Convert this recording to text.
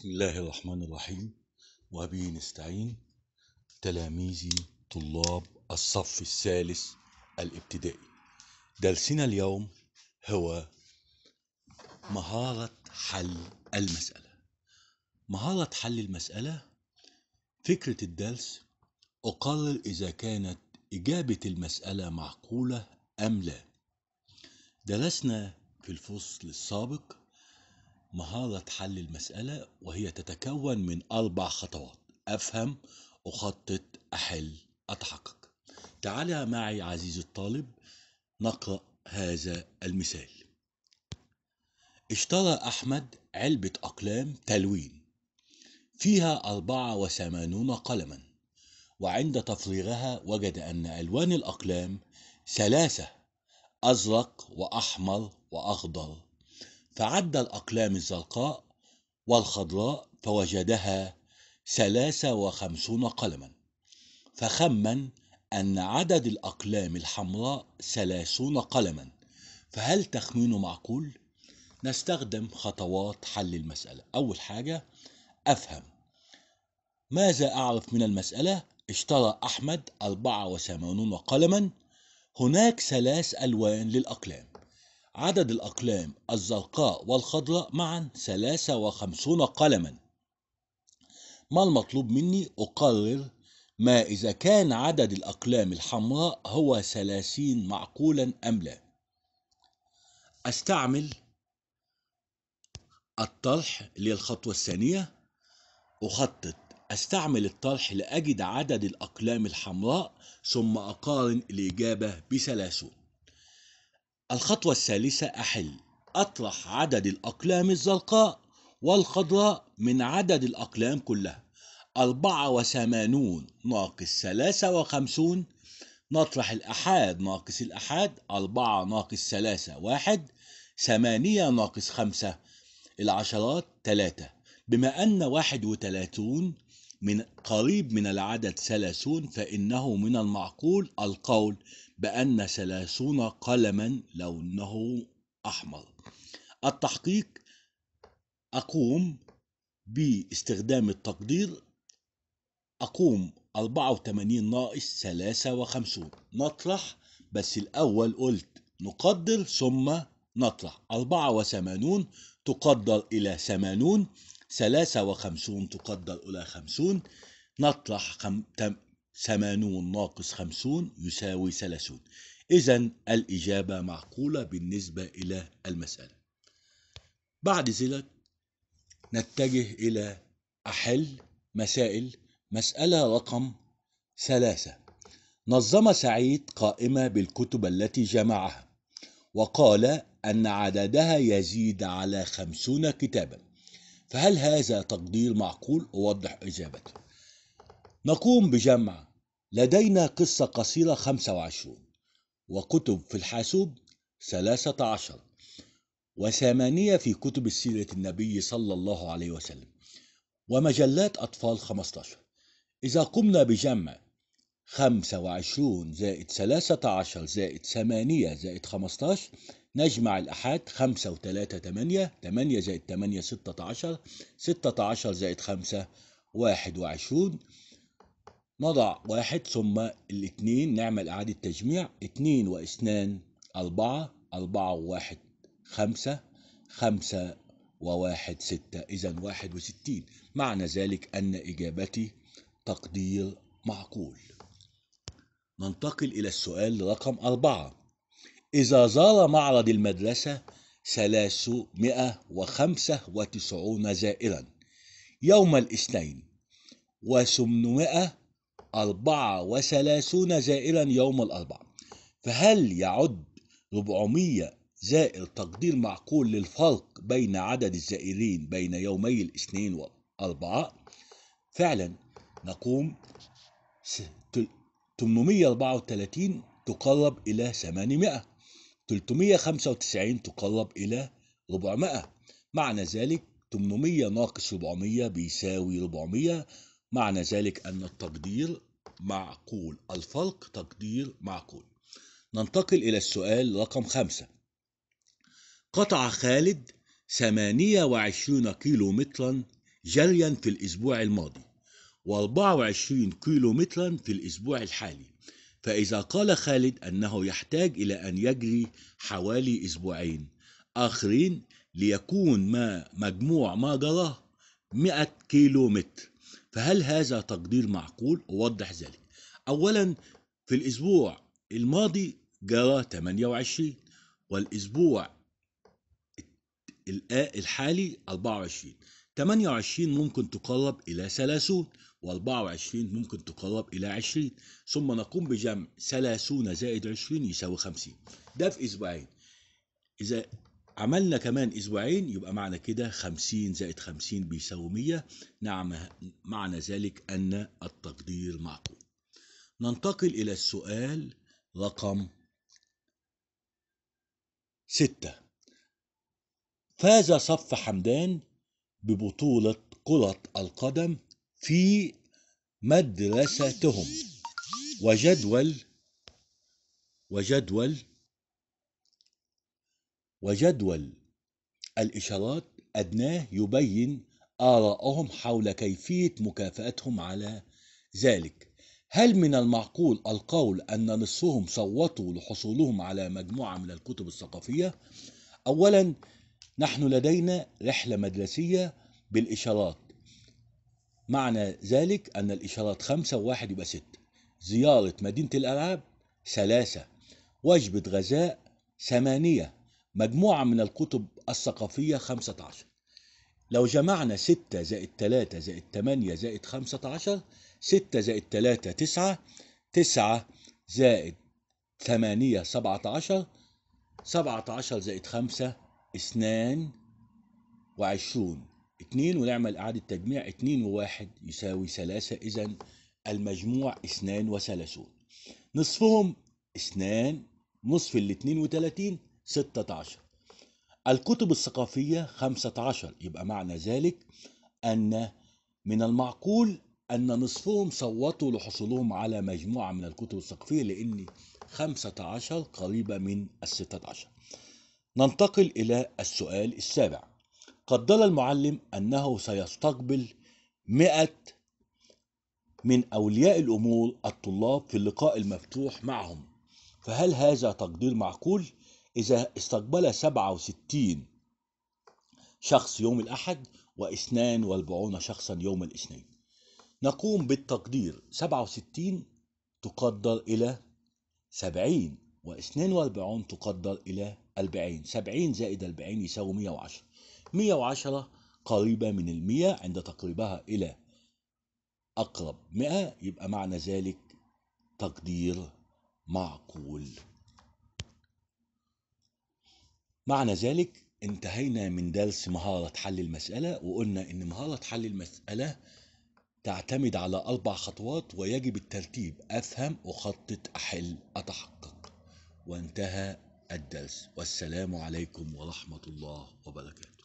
بسم الله الرحمن الرحيم وبه نستعين تلاميذي طلاب الصف الثالث الابتدائي درسنا اليوم هو مهارة حل المسألة مهارة حل المسألة فكرة الدرس أقرر إذا كانت إجابة المسألة معقولة أم لا درسنا في الفصل السابق مهارة حل المسألة وهي تتكون من أربع خطوات أفهم أخطط أحل أتحقق تعال معي عزيزي الطالب نقرأ هذا المثال اشترى أحمد علبة أقلام تلوين فيها أربعة وثمانون قلما وعند تفريغها وجد أن ألوان الأقلام ثلاثة أزرق وأحمر وأخضر فعدى الأقلام الزرقاء والخضراء فوجدها ثلاثة وخمسون قلما فخمن أن عدد الأقلام الحمراء ثلاثون قلما فهل تخمينه معقول؟ نستخدم خطوات حل المسألة أول حاجة أفهم ماذا أعرف من المسألة؟ اشترى أحمد أربعة وثمانون قلما هناك ثلاث ألوان للأقلام عدد الأقلام الزرقاء والخضراء معا 53 قلما ما المطلوب مني أقرر ما إذا كان عدد الأقلام الحمراء هو 30 معقولا أم لا أستعمل الطرح للخطوة الثانية أخطط أستعمل الطرح لأجد عدد الأقلام الحمراء ثم أقارن الإجابة بثلاثون الخطوة الثالثة أحل أطرح عدد الأقلام الزرقاء والخضراء من عدد الأقلام كلها أربعة وثمانون ناقص ثلاثة وخمسون نطرح الأحاد ناقص الأحاد أربعة ناقص ثلاثة واحد ثمانية ناقص خمسة العشرات تلاتة بما أن واحد وتلاتون من قريب من العدد ثلاثون فإنه من المعقول القول بأن ثلاثون قلما لونه أحمر التحقيق أقوم باستخدام التقدير أقوم 84 ناقص 53 نطرح بس الأول قلت نقدر ثم نطرح 84 تقدر إلى 80 ثلاثة وخمسون تقدر إلى خمسون نطرح خم... ثمانون ناقص خمسون يساوي ثلاثون إذا الإجابة معقولة بالنسبة إلى المسألة بعد ذلك نتجه إلى أحل مسائل مسألة رقم ثلاثة نظم سعيد قائمة بالكتب التي جمعها وقال أن عددها يزيد على خمسون كتاباً فهل هذا تقدير معقول؟ أوضح إجابته نقوم بجمع لدينا قصة قصيرة 25 وكتب في الحاسوب 13 وثمانية في كتب سيرة النبي صلى الله عليه وسلم ومجلات أطفال 15 إذا قمنا بجمع 25 زائد 13 زائد 8 زائد 15 نجمع الأحاد 5 و3 8 8 زائد 8 16 16 زائد 5 21 نضع واحد ثم الاثنين نعمل إعادة تجميع اثنين واثنان أربعة أربعة وواحد خمسة خمسة وواحد ستة إذا واحد وستين معنى ذلك أن إجابتي تقدير معقول ننتقل إلى السؤال رقم أربعة إذا زار معرض المدرسة 395 زائرا يوم الاثنين و834 زائرا يوم الأربعاء فهل يعد 400 زائر تقدير معقول للفرق بين عدد الزائرين بين يومي الاثنين والأربعاء فعلا نقوم 834 تقرب إلى 800 395 تقرب إلى 400 معنى ذلك 800 ناقص 400 بيساوي 400 معنى ذلك أن التقدير معقول الفرق تقدير معقول ننتقل إلى السؤال رقم خمسة قطع خالد 28 كيلو مترا جريا في الأسبوع الماضي و24 كيلو مترا في الأسبوع الحالي فإذا قال خالد أنه يحتاج إلى أن يجري حوالي أسبوعين آخرين ليكون ما مجموع ما جراه 100 كيلو متر فهل هذا تقدير معقول؟ أوضح ذلك أولا في الأسبوع الماضي جرى 28 والأسبوع الحالي 24 28 ممكن تقرب إلى 30 و24 ممكن تقرب إلى 20 ثم نقوم بجمع 30 زائد 20 يساوي 50 ده في أسبوعين إذا عملنا كمان أسبوعين يبقى معنى كده 50 زائد 50 بيساوي 100 نعم معنى ذلك أن التقدير معقول ننتقل إلى السؤال رقم 6 فاز صف حمدان ببطولة كرة القدم في مدرستهم وجدول وجدول وجدول الإشارات أدناه يبين آراءهم حول كيفية مكافأتهم على ذلك هل من المعقول القول أن نصهم صوتوا لحصولهم على مجموعة من الكتب الثقافية؟ أولا نحن لدينا رحلة مدرسية بالإشارات معنى ذلك أن الإشارات خمسة وواحد يبقى ستة زيارة مدينة الألعاب ثلاثة وجبة غذاء ثمانية مجموعة من الكتب الثقافية خمسة عشر لو جمعنا ستة زائد تلاتة زائد تمانية زائد خمسة عشر ستة زائد تلاتة تسعة تسعة زائد ثمانية سبعة عشر سبعة عشر زائد خمسة اثنان وعشرون اثنين ونعمل إعادة تجميع اثنين وواحد يساوي ثلاثة إذا المجموع اثنان وثلاثون نصفهم اثنان نصف الاثنين وثلاثين ستة عشر الكتب الثقافية خمسة عشر يبقى معنى ذلك أن من المعقول أن نصفهم صوتوا لحصولهم على مجموعة من الكتب الثقافية لأن خمسة عشر قريبة من الستة عشر ننتقل إلى السؤال السابع قدر المعلم أنه سيستقبل مئة من أولياء الأمور الطلاب في اللقاء المفتوح معهم فهل هذا تقدير معقول؟ إذا استقبل 67 شخص يوم الأحد و42 شخصا يوم الاثنين نقوم بالتقدير 67 تقدر إلى 70 و42 تقدر إلى 40 70 زائد 40 يساوي 110 110 قريبة من ال 100 عند تقريبها إلى أقرب 100 يبقى معنى ذلك تقدير معقول معنى ذلك انتهينا من درس مهارة حل المسألة وقلنا إن مهارة حل المسألة تعتمد على أربع خطوات ويجب الترتيب أفهم أخطط أحل أتحقق وانتهى الدرس والسلام عليكم ورحمة الله وبركاته